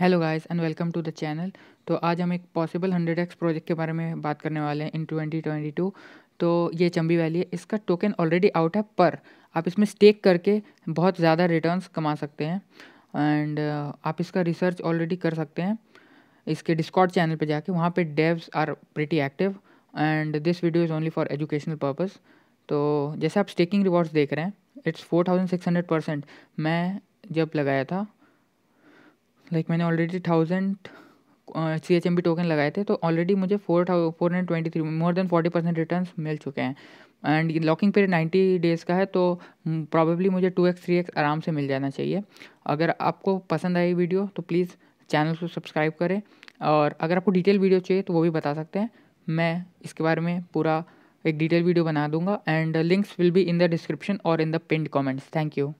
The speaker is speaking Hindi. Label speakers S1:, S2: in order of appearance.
S1: hello guys and welcome to the channel तो आज हम एक पॉसिबल हंड्रेड एक्स प्रोजेक्ट के बारे में बात करने वाले हैं इन ट्वेंटी ट्वेंटी टू तो ये चंबी वैली है इसका टोकन ऑलरेडी आउट है पर आप इसमें स्टेक करके बहुत ज़्यादा रिटर्न्स कमा सकते हैं एंड uh, आप इसका रिसर्च ऑलरेडी कर सकते हैं इसके डिस्कॉट चैनल पर जाके वहाँ पर devs are pretty active and this video is only for educational purpose तो जैसे आप स्टेकिंग रिवॉर्ड्स देख रहे हैं it's four thousand six hundred percent मैं जब लगाया था लाइक मैंने already thousand C H M B token लगाए थे तो ऑलरेडी मुझे four thou four hundred twenty three more than forty percent return मिल चुके हैं and locking period ninety days का है तो प्रॉबेबली mm, मुझे टू एक्स थ्री एक्स आराम से मिल जाना चाहिए अगर आपको पसंद आई वीडियो तो प्लीज़ चैनल को सब्सक्राइब करें और अगर आपको डिटेल वीडियो चाहिए तो वो भी बता सकते हैं मैं इसके बारे में पूरा एक डिटेल वीडियो बना दूंगा and links will be in the description और in the pinned comments thank you